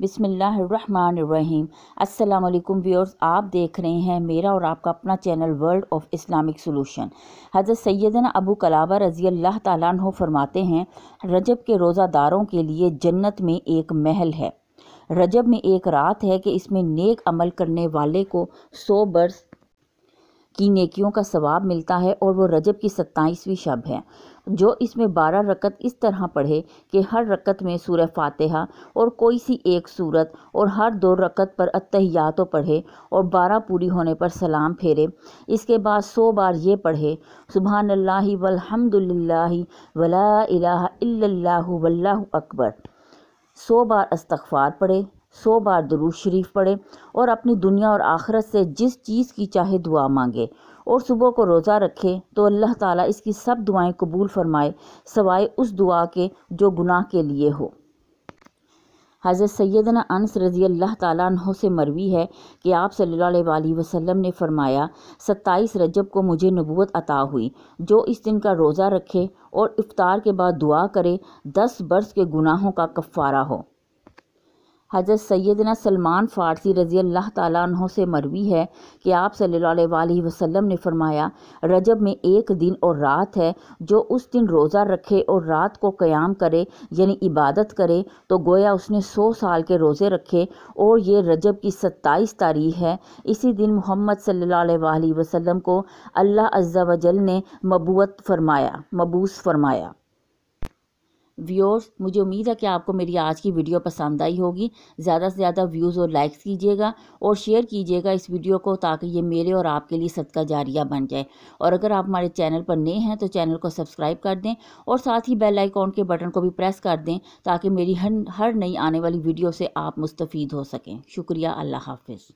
बिसमीम अल्लाम व्यवर्स आप देख रहे हैं मेरा और आपका अपना channel world of Islamic solution हज़रत सैदना अबू कलाबा रज़ी अल्लाह तु फरमाते हैं रजब के रोज़ादारों के लिए जन्नत में एक महल है रजब में एक रात है कि इसमें नेक अमल करने वाले को सौ बरस की नेकियों का सवाब मिलता है और वो रजब की सत्ताईसवीं शब है जो इसमें बारह रकत इस तरह पढ़े कि हर रकत में सूर फ़ातहा और कोई सी एक सूरत और हर दो रकत पर अतहिया तो पढ़े और बारह पूरी होने पर सलाम फेरे इसके बाद सौ बार ये पढ़े सुबहान अल्लाह वलहमदिल्ला वला अकबर सौ बार अस्तफार पढ़े सौ बार दरूज शरीफ पढ़े और अपनी दुनिया और आखरत से जिस चीज़ की चाहे दुआ मांगे और सुबह को रोज़ा रखे तो अल्लाह ताला इसकी सब दुआएं कबूल फरमाए सवाए उस दुआ के जो गुनाह के लिए हो हज़रत सैदना अनस रज़ी अल्लाह तह से मरवी है कि आप सल्लल्लाहु अलैहि वसल्लम ने फ़रमाया सत्ताईस रजब को मुझे नबूत अता हुई जो इस दिन का रोज़ा रखे और इफ़ार के बाद दुआ करे दस बरस के गुनाहों का कफ़ारा हो हज़रत सैदना सलमान फ़ारसी रज़ी अल्लाह तह से मरवी है कि आप सल्लल्लाहु वसम ने फरमाया रजब में एक दिन और रात है जो उस दिन रोज़ा रखे और रात को क़याम करे यानी इबादत करे तो गोया उसने सौ साल के रोज़े रखे और ये रजब की सत्ताईस तारीख है इसी दिन मोहम्मद सल्ला वसम को अल्लाह अज्जा वजल ने मबूत फरमाया मबूस फरमाया व्यूअर्स मुझे उम्मीद है कि आपको मेरी आज की वीडियो पसंद आई होगी ज़्यादा से ज़्यादा व्यूज़ और लाइक्स कीजिएगा और शेयर कीजिएगा इस वीडियो को ताकि ये मेरे और आपके लिए सदका जारिया बन जाए और अगर आप हमारे चैनल पर नए हैं तो चैनल को सब्सक्राइब कर दें और साथ ही बेल आइकॉन के बटन को भी प्रेस कर दें ताकि मेरी हर हर नई आने वाली वीडियो से आप मुस्तफ़ हो सकें शुक्रिया अल्लाह हाफिज़